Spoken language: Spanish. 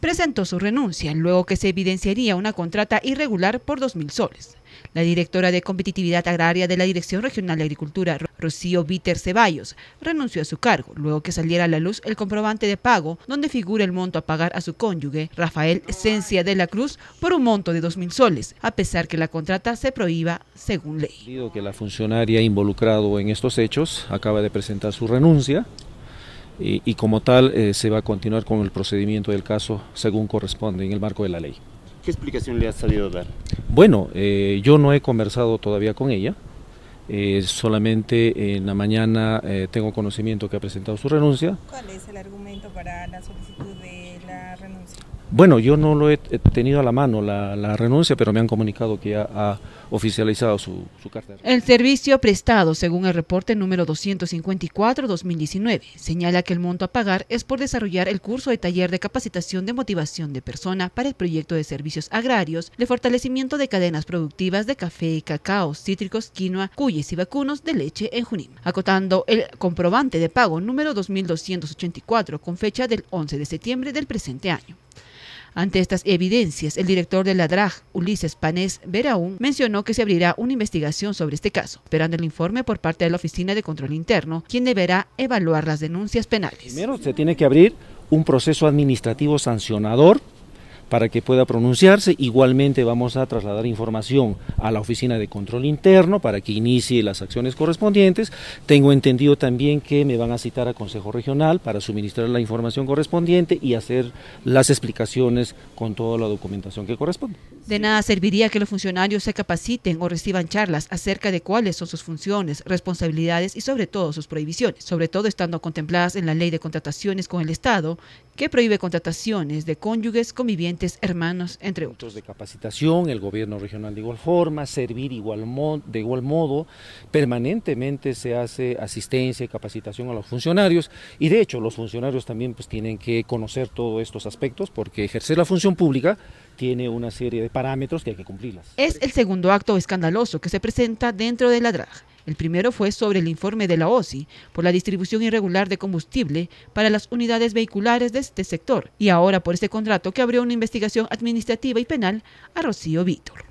presentó su renuncia luego que se evidenciaría una contrata irregular por 2.000 soles. La directora de competitividad agraria de la Dirección Regional de Agricultura, Rocío Víter Ceballos, renunció a su cargo luego que saliera a la luz el comprobante de pago donde figura el monto a pagar a su cónyuge, Rafael esencia de la Cruz, por un monto de 2.000 soles, a pesar que la contrata se prohíba según ley. que la funcionaria involucrado en estos hechos acaba de presentar su renuncia y, como tal eh, se va a continuar con el procedimiento del caso según corresponde en el marco de la ley. ¿Qué explicación le ha sabido dar? Bueno, eh, yo no he conversado todavía con ella, eh, solamente en la mañana eh, tengo conocimiento que ha presentado su renuncia. ¿Cuál es el argumento para la solicitud de la renuncia? Bueno, yo no lo he tenido a la mano la, renuncia, pero me han comunicado que ha oficializado su, su carta. El servicio prestado, según el reporte número 254-2019, señala que el monto a pagar es por desarrollar el curso de taller de capacitación de motivación de persona para el proyecto de servicios agrarios, de fortalecimiento de cadenas productivas de café, cacao, cítricos, quinoa, cuya y vacunos de leche en Junín, acotando el comprobante de pago número 2284 con fecha del 11 de septiembre del presente año. Ante estas evidencias, el director de la DRAG, Ulises Panés Veraún, mencionó que se abrirá una investigación sobre este caso, esperando el informe por parte de la Oficina de Control Interno, quien deberá evaluar las denuncias penales. Primero se tiene que abrir un proceso administrativo sancionador para que pueda pronunciarse. Igualmente vamos a trasladar información a la Oficina de Control Interno para que inicie las acciones correspondientes. Tengo entendido también que me van a citar al Consejo Regional para suministrar la información correspondiente y hacer las explicaciones con toda la documentación que corresponde. De nada serviría que los funcionarios se capaciten o reciban charlas acerca de cuáles son sus funciones, responsabilidades y sobre todo sus prohibiciones, sobre todo estando contempladas en la Ley de Contrataciones con el Estado, que prohíbe contrataciones de cónyuges, convivientes, hermanos, entre otros. De capacitación, el gobierno regional de igual forma, servir igual de igual modo, permanentemente se hace asistencia y capacitación a los funcionarios y de hecho los funcionarios también pues tienen que conocer todos estos aspectos porque ejercer la función pública tiene una serie de parámetros que hay que cumplirlas. Es el segundo acto escandaloso que se presenta dentro de la DRAG. El primero fue sobre el informe de la OSI por la distribución irregular de combustible para las unidades vehiculares de este sector y ahora por este contrato que abrió una investigación administrativa y penal a Rocío Vítor.